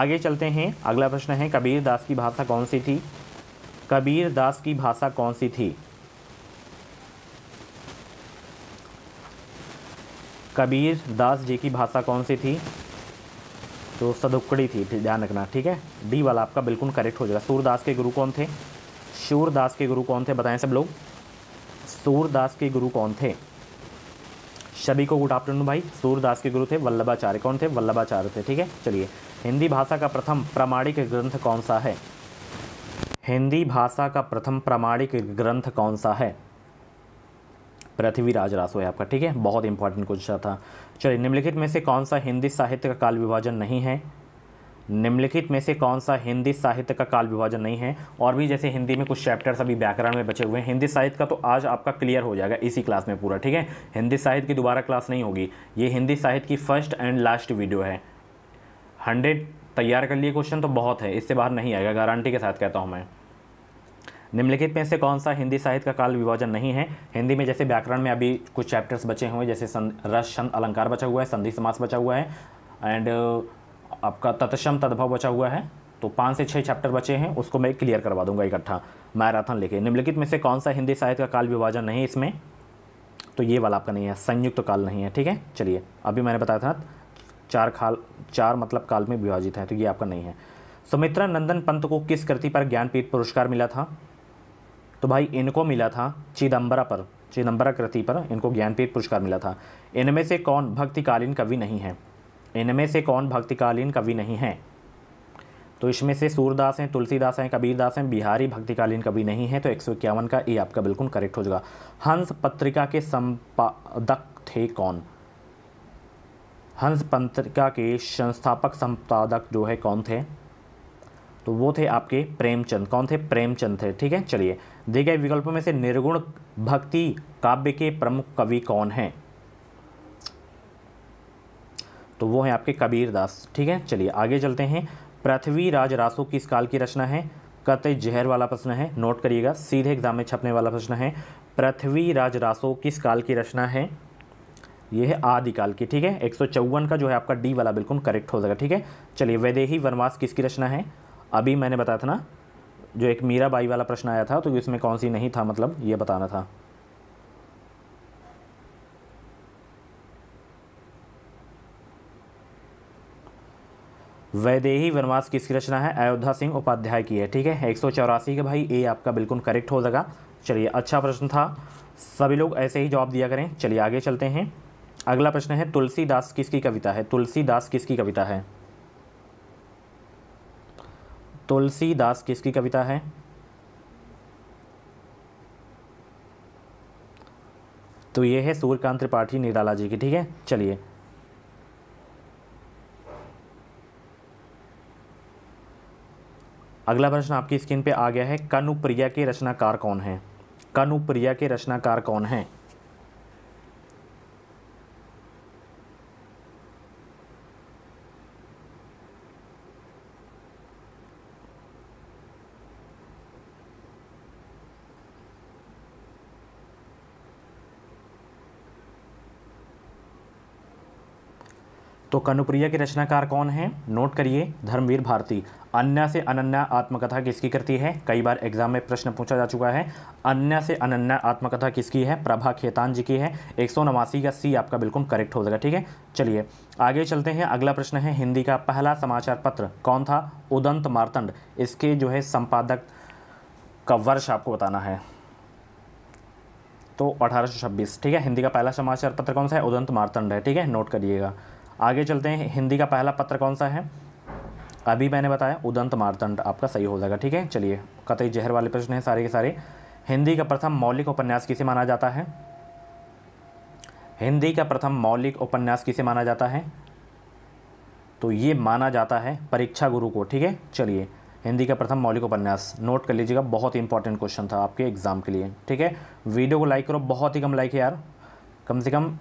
आगे चलते हैं अगला प्रश्न है कबीर दास की भाषा कौन सी थी कबीर दास की भाषा कौन सी थी कबीर दास जी की भाषा कौन सी थी तो सदुक्कड़ी थी ध्यान रखना ठीक है डी वाला आपका बिल्कुल करेक्ट हो जाएगा सूरदास के गुरु कौन थे शूरदास के गुरु कौन थे बताएं सब लोग सूरदास के गुरु कौन थे सभी को गुड आफ्टरनून भाई सूरदास के गुरु थे वल्लभाचार्य कौन थे वल्लभाचार्य थे ठीक है चलिए हिंदी भाषा का प्रथम प्रामाणिक ग्रंथ कौन सा है हिंदी भाषा का प्रथम प्रामाणिक ग्रंथ कौन सा है पृथ्वीराज रासो है आपका ठीक है बहुत इंपॉर्टेंट क्वेश्चन था चलिए निम्नलिखित में से कौन सा हिंदी साहित्य का काल विभाजन नहीं है निम्नलिखित में से कौन सा हिंदी साहित्य का काल विभाजन नहीं है और भी जैसे हिंदी में कुछ चैप्टर्स अभी व्याकरण में बचे हुए हैं हिंदी साहित्य का तो आज आपका क्लियर हो जाएगा इसी क्लास में पूरा ठीक है हिंदी साहित्य की दोबारा क्लास नहीं होगी ये हिंदी साहित्य की फर्स्ट एंड लास्ट वीडियो है हंड्रेड तैयार कर लिए क्वेश्चन तो बहुत है इससे बाहर नहीं आएगा गारंटी के साथ कहता हूँ मैं निम्नलिखित में से कौन सा हिंदी साहित्य का काल विभाजन नहीं है हिंदी में जैसे व्याकरण में अभी कुछ चैप्टर्स बचे हुए हैं जैसे रस छंद अलंकार बचा हुआ है संधि समास बचा हुआ है एंड uh, आपका तत्सम तद्भव बचा हुआ है तो पाँच से छः चैप्टर बचे हैं उसको मैं क्लियर करवा दूंगा इकट्ठा मैराथन लेके निम्नलिखित में से कौन सा हिंदी साहित्य का काल विभाजन नहीं है इसमें तो ये वाला आपका नहीं है संयुक्त तो काल नहीं है ठीक है चलिए अभी मैंने बताया था चार काल चार मतलब काल में विभाजित है तो ये आपका नहीं है सुमित्रा नंदन पंत को किस कृति पर ज्ञानपीठ पुरस्कार मिला था तो भाई इनको मिला था चिदम्बरा पर चिदम्बरा कृति पर इनको ज्ञानपीठ पुरस्कार मिला था इनमें से कौन भक्तिकालीन कवि नहीं है इनमें से कौन भक्तिकालीन कवि नहीं है तो इसमें से सूरदास हैं तुलसीदास हैं कबीरदास हैं बिहारी भक्तिकालीन कवि नहीं है तो एक का ये आपका बिल्कुल करेक्ट हो जाएगा हंस पत्रिका के संपादक थे कौन हंस पत्रिका के संस्थापक संपादक जो है कौन थे तो वो थे आपके प्रेमचंद कौन थे प्रेमचंद थे ठीक है चलिए दिए गए विकल्पों में से निर्गुण भक्ति काव्य के प्रमुख कवि कौन हैं तो वो हैं आपके कबीर दास ठीक है चलिए आगे चलते हैं पृथ्वी राज रासो किस काल की रचना है कतई जहर वाला प्रश्न है नोट करिएगा सीधे एग्जाम में छपने वाला प्रश्न है पृथ्वी राज रासो किस काल की रचना है यह है आदिकाल की ठीक है एक का जो है आपका डी वाला बिल्कुल करेक्ट हो जाएगा ठीक है चलिए वैदेही वनवास किसकी रचना है अभी मैंने बताया था ना जो एक मीरा बाई वाला प्रश्न आया था तो इसमें कौन सी नहीं था मतलब ये बताना था वैदेही वनवास किसकी रचना है अयोध्या सिंह उपाध्याय की है ठीक है एक सौ चौरासी का भाई ए आपका बिल्कुल करेक्ट हो जाएगा चलिए अच्छा प्रश्न था सभी लोग ऐसे ही जवाब दिया करें चलिए आगे चलते हैं अगला प्रश्न है तुलसीदास किसकी कविता है तुलसीदास किसकी कविता है तुलसीदास किसकी कविता है तो ये है सूर्यकांत त्रिपाठी निराला जी की ठीक है चलिए अगला प्रश्न आपकी स्क्रीन पे आ गया है कनुप्रिया के रचनाकार कौन है कनुप्रिया के रचनाकार कौन है कनुप्रिया के रचनाकार कौन हैं नोट करिए धर्मवीर भारती अन्या से अनन्या आत्मकथा किसकी करती है कई बार एग्जाम में प्रश्न पूछा जा चुका है अन्या से अनन्या आत्मकथा किसकी है प्रभा खेतान जी की है एक का सी आपका बिल्कुल करेक्ट हो जाएगा ठीक है चलिए आगे चलते हैं अगला प्रश्न है हिंदी का पहला समाचार पत्र कौन था उदंत मारतंड इसके जो है संपादक का वर्ष आपको बताना है तो छब्बीस ठीक है हिंदी का पहला समाचार पत्र कौन सा है उदंत मारतंड है ठीक है नोट करिएगा आगे चलते हैं हिंदी का पहला पत्र कौन सा है अभी मैंने बताया उदंत मारदंड आपका सही हो जाएगा ठीक है चलिए कतई जहर वाले प्रश्न हैं सारे के सारे हिंदी का प्रथम मौलिक उपन्यास किसे माना जाता है हिंदी का प्रथम मौलिक उपन्यास किसे माना जाता है तो ये माना जाता है परीक्षा गुरु को ठीक है चलिए हिंदी का प्रथम मौलिक उपन्यास नोट कर लीजिएगा बहुत ही इंपॉर्टेंट क्वेश्चन था आपके एग्जाम के लिए ठीक है वीडियो को लाइक करो बहुत ही कम लाइक है यार कम से कम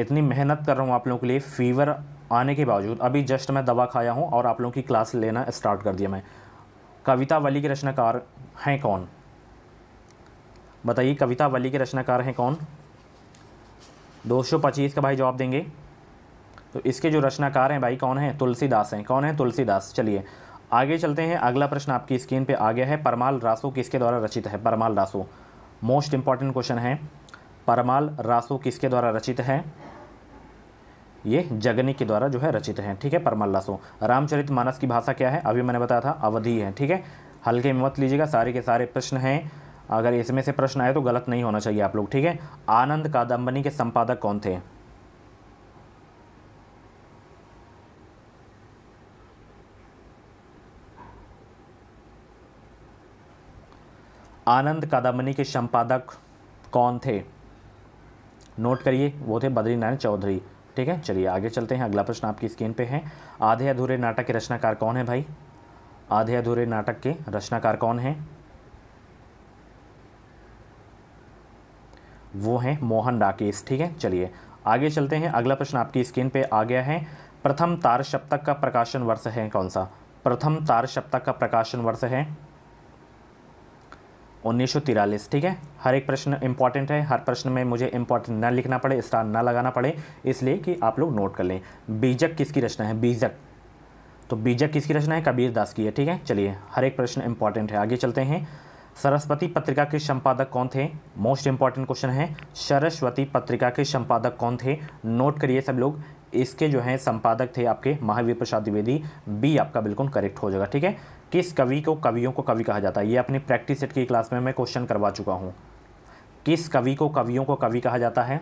इतनी मेहनत कर रहा हूँ आप लोगों के लिए फ़ीवर आने के बावजूद अभी जस्ट मैं दवा खाया हूँ और आप लोगों की क्लास लेना स्टार्ट कर दिया मैं कविता वली के रचनाकार हैं कौन बताइए कविता वली के रचनाकार हैं कौन दो सौ पच्चीस का भाई जवाब देंगे तो इसके जो रचनाकार हैं भाई कौन हैं तुलसीदास हैं कौन हैं तुलसीदास चलिए आगे चलते हैं अगला प्रश्न आपकी स्क्रीन पे आ गया है परमाल रासो किसके द्वारा रचित है Parmal Raso most important question है परमाल रासो किसके द्वारा रचित है ये जगनी के द्वारा जो है रचित हैं ठीक है परमाल रासो रामचरित मानस की भाषा क्या है अभी मैंने बताया था अवधि है ठीक है हल्के में मत लीजिएगा सारे के सारे प्रश्न हैं अगर इसमें से प्रश्न आए तो गलत नहीं होना चाहिए आप लोग ठीक है आनंद कादम्बनी के संपादक कौन थे आनंद कादम्बनी के संपादक कौन थे नोट करिए वो थे बद्रीनारायण चौधरी ठीक है चलिए आगे चलते हैं अगला प्रश्न आपकी स्क्रीन पे है आधे अधूरे नाटक के रचनाकार कौन है भाई आधे अधूरे नाटक के रचनाकार कौन हैं वो हैं मोहन राकेश ठीक है चलिए आगे चलते हैं अगला प्रश्न आपकी स्क्रीन पे आ गया है प्रथम तार सप्तक का प्रकाशन वर्ष है कौन सा प्रथम तार सप्तक का प्रकाशन वर्ष है उन्नीस ठीक है हर एक प्रश्न इंपॉर्टेंट है हर प्रश्न में मुझे इंपॉर्टेंट ना लिखना पड़े स्टार ना लगाना पड़े इसलिए कि आप लोग नोट कर लें बीजक किसकी रचना है बीजक तो बीजक किसकी रचना है कबीर दास की है ठीक है चलिए हर एक प्रश्न इंपॉर्टेंट है आगे चलते हैं सरस्वती पत्रिका के संपादक कौन थे मोस्ट इंपॉर्टेंट क्वेश्चन है सरस्वती पत्रिका के संपादक कौन थे नोट करिए सब लोग इसके जो है संपादक थे आपके महावीर प्रसाद द्विवेदी बी आपका बिल्कुल करेक्ट हो जाएगा ठीक है किस कवि को कवियों को कवि कहा जाता है ये अपनी प्रैक्टिस सेट की क्लास में मैं क्वेश्चन करवा चुका हूँ किस कवि को कवियों को कवि कहा जाता है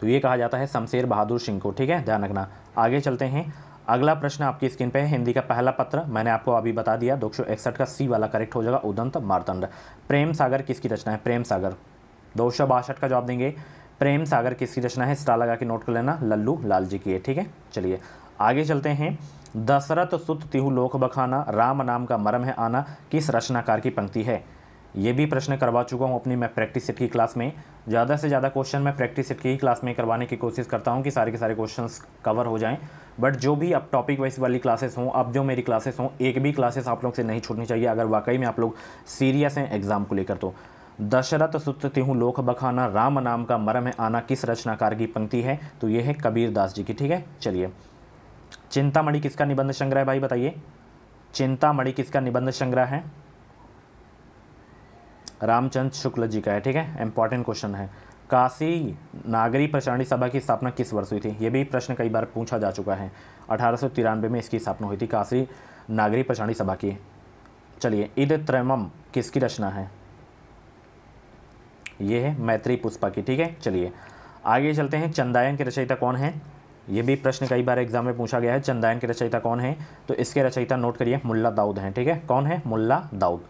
तो ये कहा जाता है शमशेर बहादुर सिंह को ठीक है ध्यान रखना आगे चलते हैं अगला प्रश्न आपकी स्क्रीन पे है हिंदी का पहला पत्र मैंने आपको अभी बता दिया दो का सी वाला करेक्ट हो जाएगा उदंत मारतंड प्रेम सागर किसकी रचना है प्रेम सागर दो का जवाब देंगे प्रेम सागर किसकी रचना है स्टार लगा के नोट कर लेना लल्लू लाल जी की है ठीक है चलिए आगे चलते हैं दशरथ सुत तिहु लोक बखाना राम नाम का मरम है आना किस रचनाकार की पंक्ति है ये भी प्रश्न करवा चुका हूँ अपनी मैं प्रैक्टिस सेट की क्लास में ज़्यादा से ज़्यादा क्वेश्चन मैं प्रैक्टिस सेट की ही क्लास में करवाने की कोशिश करता हूँ कि सारे के सारे क्वेश्चन कवर हो जाएँ बट जो भी अब टॉपिक वाइज वाली क्लासेस हों अब जो मेरी क्लासेस हों एक भी क्लासेस आप लोग से नहीं छूटनी चाहिए अगर वाकई में आप लोग सीरियस हैं एग्ज़ाम को लेकर तो दशरथ सुतती हूँ लोक बखाना राम नाम का मरम है आना किस रचनाकार की पंक्ति है तो ये है कबीर दास जी की ठीक है चलिए चिंतामणि किसका निबंध संग्रह है भाई बताइए चिंतामणि किसका निबंध संग्रह है रामचंद्र शुक्ल जी का है ठीक है इंपॉर्टेंट क्वेश्चन है काशी नागरी प्रचारणी सभा की स्थापना किस वर्ष हुई थी ये भी प्रश्न कई बार पूछा जा चुका है अठारह में इसकी स्थापना हुई थी काशी नागरी प्रचारणी सभा की चलिए ईद त्रैम किसकी रचना है ये है मैत्री पुष्पा की ठीक है चलिए आगे चलते हैं चंदायन के रचयिता कौन है ये भी प्रश्न कई बार एग्जाम में पूछा गया है चंदायन के रचयिता कौन है तो इसके रचयिता नोट करिए मुल्ला दाऊद हैं ठीक है कौन है मुल्ला दाऊद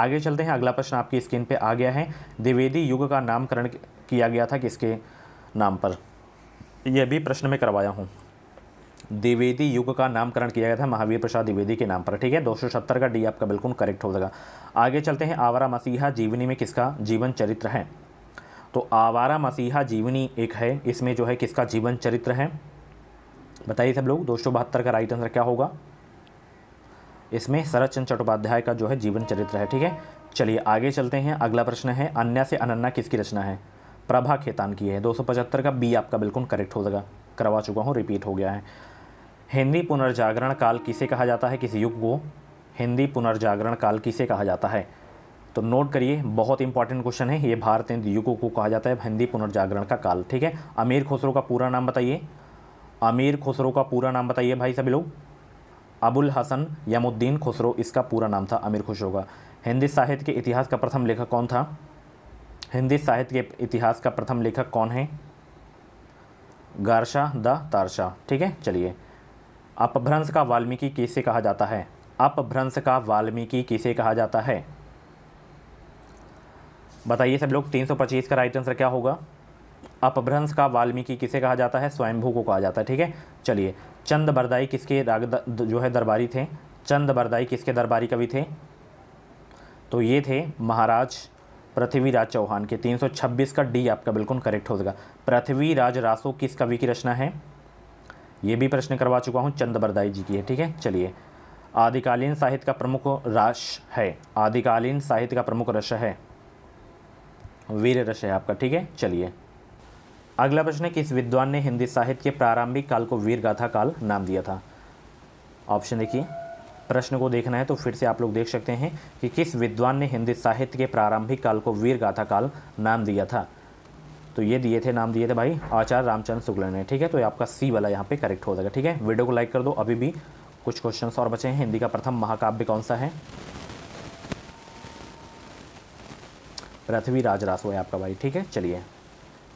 आगे चलते हैं अगला प्रश्न आपकी स्क्रीन पे आ गया है द्विवेदी युग का नामकरण किया गया था किसके नाम पर यह भी प्रश्न में करवाया हूँ द्विवेदी युग का नामकरण किया गया था महावीर प्रसाद द्विवेदी के नाम पर ठीक है दो का डी आपका बिल्कुल करेक्ट हो जाएगा आगे चलते हैं आवारा मसीहा जीवनी में किसका जीवन चरित्र है तो आवारा मसीहा जीवनी एक है इसमें जो है किसका जीवन चरित्र है बताइए सब लोग दो का राइट आंसर क्या होगा इसमें शरद चंद चट्टोपाध्याय का जो है जीवन चरित्र है ठीक है चलिए आगे चलते हैं अगला प्रश्न है अन्या से अनन्ना किसकी रचना है प्रभा खेतान की है 275 का बी आपका बिल्कुल करेक्ट हो जाएगा करवा चुका हूँ रिपीट हो गया है हिंदी पुनर्जागरण काल किसे कहा जाता है किस युग को हिंदी पुनर्जागरण काल किसे कहा जाता है तो नोट करिए बहुत इंपॉर्टेंट क्वेश्चन है ये भारत युगों को कहा जाता है हिंदी पुनर्जागरण का काल ठीक है अमीर खुसरो का पूरा नाम बताइए अमीर खुसरो का पूरा नाम बताइए भाई सभी लोग अबुल हसन यमुद्दीन खुसरो इसका पूरा नाम था अमीर खुसरो का हिंदी साहित्य के इतिहास का प्रथम लेखक कौन था हिंदी साहित्य के इतिहास का प्रथम लेखक कौन है गारशा द तारशा ठीक है चलिए अपभ्रंश का वाल्मीकि किसे कहा जाता है अपभ्रंश का वाल्मीकि किसे कहा जाता है बताइए सब लोग 325 का राइट आंसर क्या होगा अपभ्रंश का वाल्मीकि किसे कहा जाता है स्वयंभू को कहा जाता है ठीक है चलिए चंद बरदाई किसके राग जो है दरबारी थे चंद बरदाई किसके दरबारी कवि थे तो ये थे महाराज पृथ्वीराज चौहान के 326 का डी आपका बिल्कुल करेक्ट हो जाएगा पृथ्वीराज रासो किस कवि की रचना है ये भी प्रश्न करवा चुका हूँ चंद बरदाई जी की है ठीक है चलिए आदिकालीन साहित्य का प्रमुख रस है आदिकालीन साहित्य का प्रमुख रस है वीर रस है आपका ठीक है चलिए अगला प्रश्न है किस विद्वान ने हिंदी साहित्य के प्रारंभिक काल को वीर गाथा काल नाम दिया था ऑप्शन देखिए प्रश्न को देखना है तो फिर से आप लोग देख सकते हैं कि किस विद्वान ने हिंदी साहित्य के प्रारंभिक काल को वीर गाथा काल नाम दिया था तो ये दिए थे नाम दिए थे भाई आचार्य रामचंद्र शुक्ल ने ठीक है तो ये आपका सी वाला यहाँ पे करेक्ट हो जाएगा ठीक है वीडियो को लाइक कर दो अभी भी कुछ क्वेश्चन और बचे हैं हिंदी का प्रथम महाकाव्य कौन सा है पृथ्वी राज है आपका भाई ठीक है चलिए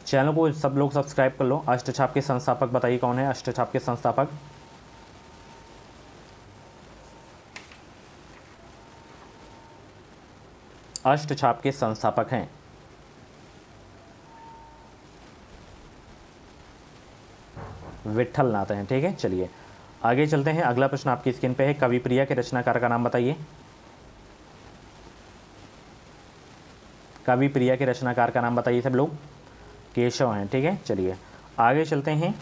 चैनल को सब लोग सब्सक्राइब कर लो अष्टछाप के संस्थापक बताइए कौन है अष्टछाप के संस्थापक अष्टछाप के संस्थापक हैं विठल नाथ हैं ठीक है चलिए आगे चलते हैं अगला प्रश्न आपकी स्क्रीन पे है कवि प्रिया के रचनाकार का नाम बताइए कवि प्रिया के रचनाकार का नाम बताइए सब लोग केशव हैं ठीक है चलिए आगे चलते हैं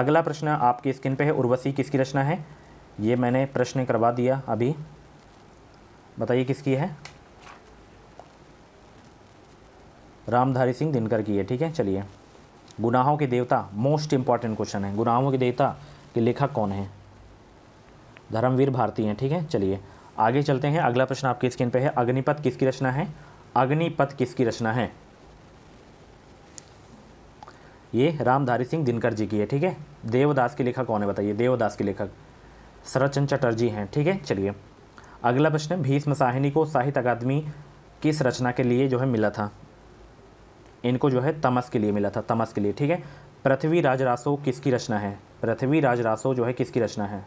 अगला प्रश्न आपकी स्क्रीन पे है उर्वशी किसकी रचना है ये मैंने प्रश्न करवा दिया अभी बताइए किसकी है रामधारी सिंह दिनकर की है ठीक है चलिए गुनाहों के देवता मोस्ट इंपॉर्टेंट क्वेश्चन है गुनाहों के देवता के लेखक कौन है धर्मवीर भारती हैं ठीक है चलिए आगे चलते हैं अगला प्रश्न आपकी स्क्रीन पे है अग्निपथ किसकी रचना है अग्निपथ किसकी रचना है ये रामधारी सिंह दिनकर जी की है ठीक है देवदास के लेखक कौन है बताइए देवदास के लेखक शरदचंद चटर्जी हैं ठीक है चलिए अगला प्रश्न भीष्म साहिनी को साहित्य अकादमी किस रचना के लिए जो है मिला था इनको जो है तमस के लिए मिला था तमस के लिए ठीक है पृथ्वी राज रासो किसकी रचना है पृथ्वी राज रासो जो है किसकी रचना है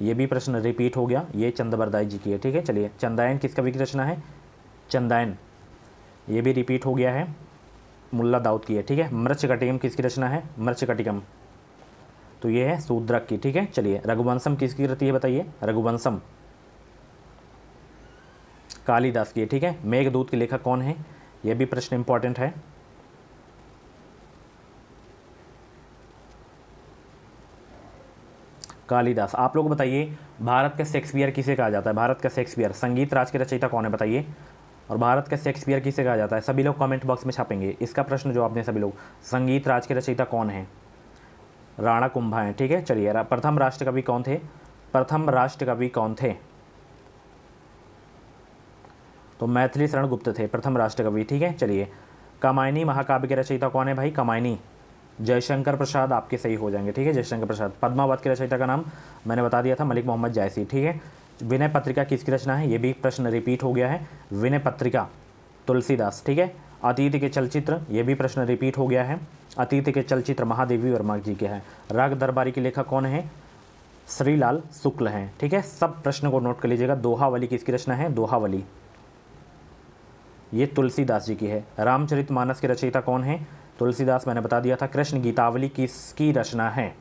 ये भी प्रश्न रिपीट हो गया ये चंद्रबरदाई जी की है ठीक है चलिए चंदायन किसका की रचना है चंदायन ये भी रिपीट हो गया है मुल्ला दाऊद की है ठीक है मृचकटिकम किसकी रचना है मृचकटिकम तो ये है सूद्रक की ठीक है चलिए रघुवंशम किसकी कृति है बताइए रघुवंशम कालीदास की है ठीक है मेघदूत के लेखक कौन है यह भी प्रश्न इंपॉर्टेंट है कालिदास आप लोग बताइए भारत का शेक्सपियर किसे कहा जाता है भारत का शेक्सपियर संगीत राज के रचयिता कौन है बताइए और भारत का शेक्सपियर किसे कहा जाता है सभी लोग कमेंट बॉक्स में छापेंगे इसका प्रश्न जवाब दें सभी लोग संगीत राज के रचयिता कौन है राणा कुंभा है ठीक है चलिए प्रथम राष्ट्र कौन थे प्रथम राष्ट्र कौन थे तो मैथिली शरण गुप्त थे प्रथम राष्ट्रकवि ठीक है चलिए कामायनी महाकाव्य के रचयिता कौन है भाई कामायनी जयशंकर प्रसाद आपके सही हो जाएंगे ठीक है जयशंकर प्रसाद पद्मावत के रचयिता का नाम मैंने बता दिया था मलिक मोहम्मद जायसी ठीक है विनय पत्रिका किसकी रचना है ये भी प्रश्न रिपीट हो गया है विनय पत्रिका तुलसीदास ठीक है अतीत के चलचित्र ये भी प्रश्न रिपीट हो गया है अतीत के चलचित्र महादेवी वर्मा जी के हैं राग दरबारी के लेखक कौन है श्रीलाल शुक्ल हैं ठीक है सब प्रश्न को नोट कर लीजिएगा दोहावली किसकी रचना है दोहावली ये तुलसीदास जी की है रामचरित मानस के रचयिता कौन है तुलसीदास मैंने बता दिया था कृष्ण गीतावली किसकी रचना है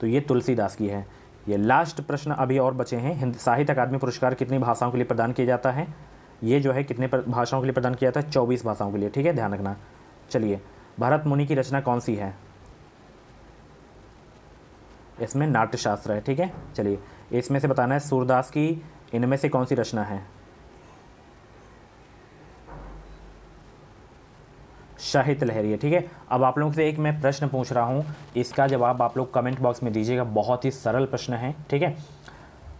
तो ये तुलसीदास की है ये लास्ट प्रश्न अभी और बचे हैं हिंद साहित्य अकादमी पुरस्कार कितनी भाषाओं के लिए प्रदान किया जाता है ये जो है कितने भाषाओं के लिए प्रदान किया जाता है चौबीस भाषाओं के लिए ठीक है ध्यान रखना चलिए भारत मुनि की रचना कौन सी है इसमें नाट्यशास्त्र है ठीक है चलिए इसमें से बताना है सूरदास की इनमें से कौन सी रचना है शाहिद लहरी है ठीक है अब आप लोगों से एक मैं प्रश्न पूछ रहा हूँ इसका जवाब आप लोग कमेंट बॉक्स में दीजिएगा बहुत ही सरल प्रश्न है ठीक है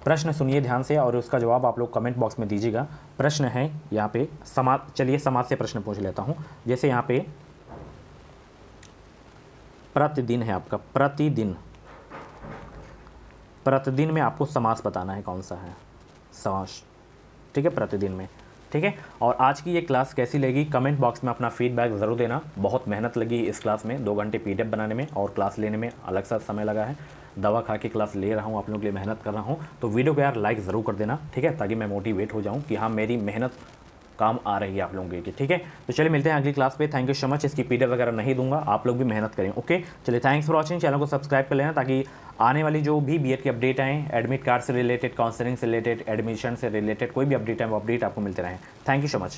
प्रश्न सुनिए ध्यान से और उसका जवाब आप लोग कमेंट बॉक्स में दीजिएगा प्रश्न है यहाँ पे समाज चलिए समाज से प्रश्न पूछ लेता हूँ जैसे यहाँ पे प्रतिदिन है आपका प्रतिदिन प्रतिदिन में आपको समास बताना है कौन सा है समास ठीक है प्रतिदिन में ठीक है और आज की ये क्लास कैसी लगी कमेंट बॉक्स में अपना फीडबैक ज़रूर देना बहुत मेहनत लगी इस क्लास में दो घंटे पी बनाने में और क्लास लेने में अलग सा समय लगा है दवा खा के क्लास ले रहा हूँ आप लोगों के लिए मेहनत कर रहा हूँ तो वीडियो को यार लाइक ज़रूर कर देना ठीक है ताकि मैं मोटिवेट हो जाऊँ कि हाँ मेरी मेहनत काम आ रही है आप लोगों के ठीक है तो चलिए मिलते हैं अगली क्लास पे थैंक यू सो मच इसकी पीडीएफ वगैरह नहीं दूंगा आप लोग भी मेहनत करें ओके चलिए थैंक्स फॉर वॉचिंग चैनल को सब्सक्राइब कर लेना ताकि आने वाली जो भी बी की अपडेट आएँ एडमिट कार्ड से रिलेटेड काउंसलिंग से रिलेटेड एडमिशन से रिलेटेड कोई भी अपडेट है वो अपडेट आपको मिलते रहें थैंक यू सो मच